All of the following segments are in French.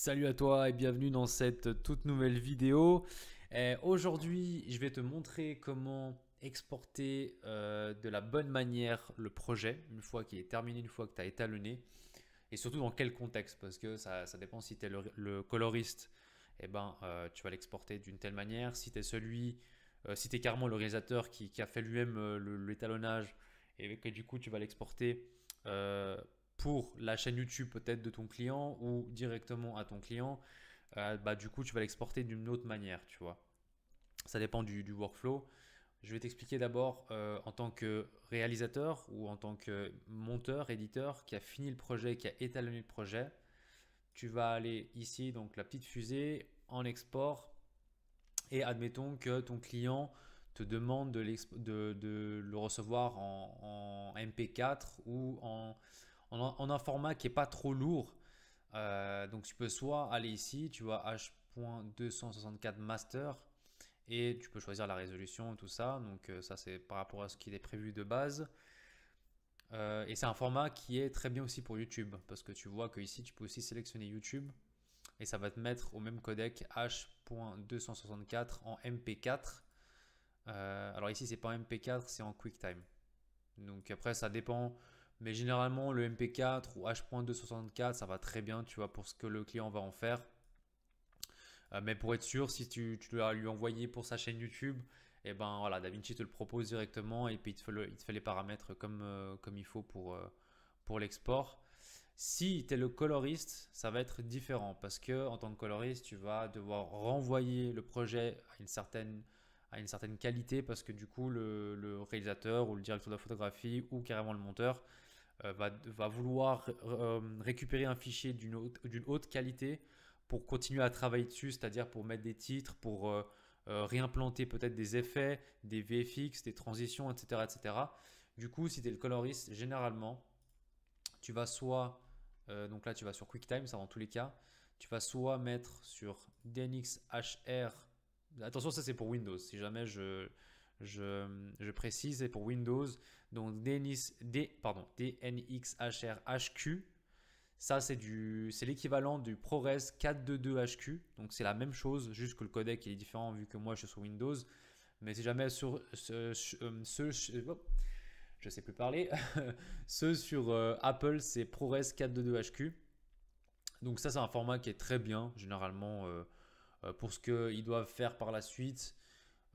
Salut à toi et bienvenue dans cette toute nouvelle vidéo. Eh, aujourd'hui, je vais te montrer comment exporter euh, de la bonne manière le projet une fois qu'il est terminé, une fois que tu as étalonné et surtout dans quel contexte parce que ça, dépend si tu es le, coloriste, eh ben, euh, tu vas l'exporter d'une telle manière. Si tu es celui, euh, si tu es carrément le réalisateur qui, qui a fait lui-même l'étalonnage et que du coup tu vas l'exporter pour la chaîne YouTube peut-être de ton client ou directement à ton client, euh, bah, du coup, tu vas l'exporter d'une autre manière, tu vois. Ça dépend du, workflow. Je vais t'expliquer d'abord euh, en tant que réalisateur ou en tant que monteur, éditeur qui a fini le projet, qui a étalonné le projet. Tu vas aller ici, donc la petite fusée, en export. Et admettons que ton client te demande de, de, de le recevoir en MP4 ou en, on a un format qui n'est pas trop lourd. Euh, donc tu peux soit aller ici, tu vois H.264 master et tu peux choisir la résolution tout ça. Donc euh, ça c'est par rapport à ce qu'il est prévu de base. Euh, et c'est un format qui est très bien aussi pour YouTube parce que tu vois que ici tu peux aussi sélectionner YouTube et ça va te mettre au même codec H.264 en MP4. alors ici c'est pas en MP4, c'est en QuickTime. Donc après ça dépend mais généralement, le MP4 ou H.264, ça va très bien, tu vois, pour ce que le client va en faire. Euh, mais pour être sûr, si tu, tu dois lui envoyer pour sa chaîne YouTube, et eh ben voilà, DaVinci te le propose directement et puis il te fait, les paramètres comme, euh, comme il faut pour, euh, pour l'export. Si tu es le coloriste, ça va être différent parce que en tant que coloriste, tu vas devoir renvoyer le projet à une certaine, à une certaine qualité parce que du coup, le, le réalisateur ou le directeur de la photographie ou carrément le monteur euh, va, vouloir euh, récupérer un fichier d'une haute, qualité pour continuer à travailler dessus, c'est-à-dire pour mettre des titres, pour euh, réimplanter peut-être des effets, des VFX, des transitions, etc. etc. Du coup, si tu es le coloriste, généralement, tu vas soit, donc là tu vas sur QuickTime, ça dans tous les cas, tu vas soit mettre sur HR. attention ça c'est pour Windows, si jamais je, je, précise, c'est pour Windows. Donc pardon, DNXHRHQ, ça c'est du, c'est l'équivalent du ProRes 422HQ. Donc c'est la même chose, juste que le codec est différent vu que moi je suis sur Windows. Mais si jamais sur ce, Je ne je sais plus parler, Ce, sur euh, Apple c'est ProRes 422HQ. Donc ça c'est un format qui est très bien généralement euh, euh, pour ce qu'ils doivent faire par la suite.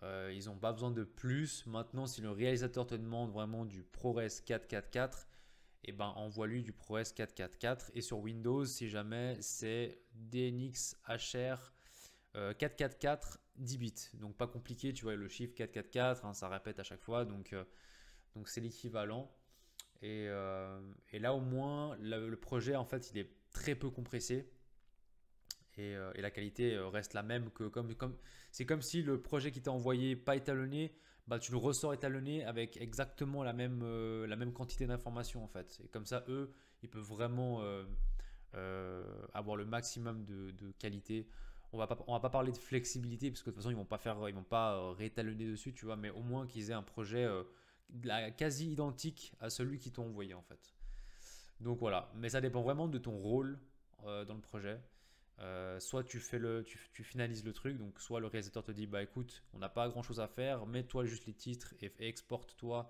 Euh, ils n'ont pas besoin de plus. Maintenant, si le réalisateur te demande vraiment du ProRes 444, eh ben, envoie-lui du ProRes 444. Et sur Windows, si jamais, c'est DNX HR 444 10 bits. Donc pas compliqué, tu vois, le chiffre 444, hein, ça répète à chaque fois. Donc euh, c'est l'équivalent. Euh, et, là, au moins, le projet, en fait, il est très peu compressé. Euh, et, la qualité euh, reste la même que comme comme c'est comme si le projet qui t'a envoyé pas étalonné bah tu le ressors étalonné avec exactement la même euh, la même quantité d'informations en fait et comme ça eux ils peuvent vraiment avoir le maximum de, de, qualité on va pas on va pas parler de flexibilité parce que de toute façon ils vont pas faire ils vont pas réétalonner dessus tu vois mais au moins qu'ils aient un projet la, quasi identique à celui qui t'ont envoyé en fait donc voilà mais ça dépend vraiment de ton rôle dans le projet euh, soit tu, fais le, tu, finalises le truc, donc soit le réalisateur te dit bah écoute, on n'a pas grand chose à faire, mets-toi juste les titres et, exporte-toi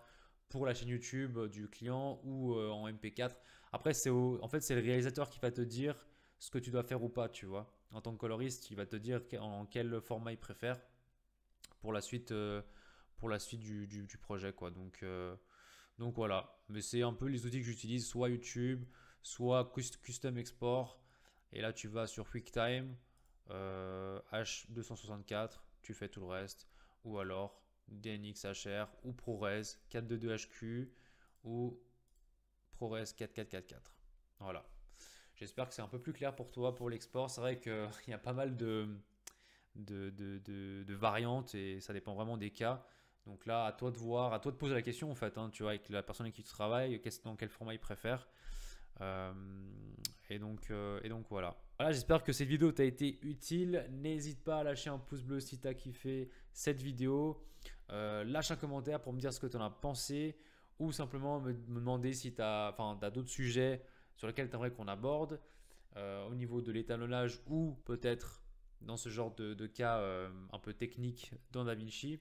pour la chaîne YouTube du client ou euh, en MP4. Après, c'est en fait c'est le réalisateur qui va te dire ce que tu dois faire ou pas, tu vois. En tant que coloriste, il va te dire en, quel format il préfère pour la suite, euh, pour la suite du, projet, quoi. Donc donc voilà, mais c'est un peu les outils que j'utilise, soit YouTube, soit Custom Export, et là, tu vas sur QuickTime, H264, euh, tu fais tout le reste. Ou alors DNXHR ou ProRes 422HQ ou ProRes 4444. Voilà. J'espère que c'est un peu plus clair pour toi pour l'export. C'est vrai qu'il y a pas mal de, de, variantes et ça dépend vraiment des cas. Donc là, à toi de voir, à toi de poser la question en fait, hein, tu vois, avec la personne avec qui tu travailles, dans quel format il préfère. Euh, euh, et, donc, voilà. Voilà, j'espère que cette vidéo t'a été utile. N'hésite pas à lâcher un pouce bleu si t'as kiffé cette vidéo. Euh, lâche un commentaire pour me dire ce que tu en as pensé ou simplement me, demander si tu as, d'autres sujets sur lesquels tu aimerais qu'on aborde au niveau de l'étalonnage ou peut-être dans ce genre de, cas un peu technique dans DaVinci.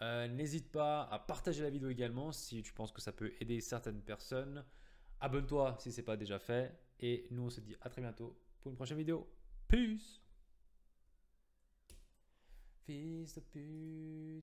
N'hésite pas à partager la vidéo également si tu penses que ça peut aider certaines personnes. Abonne-toi si ce n'est pas déjà fait. Et nous, on se dit à très bientôt pour une prochaine vidéo. Peace Fils de pute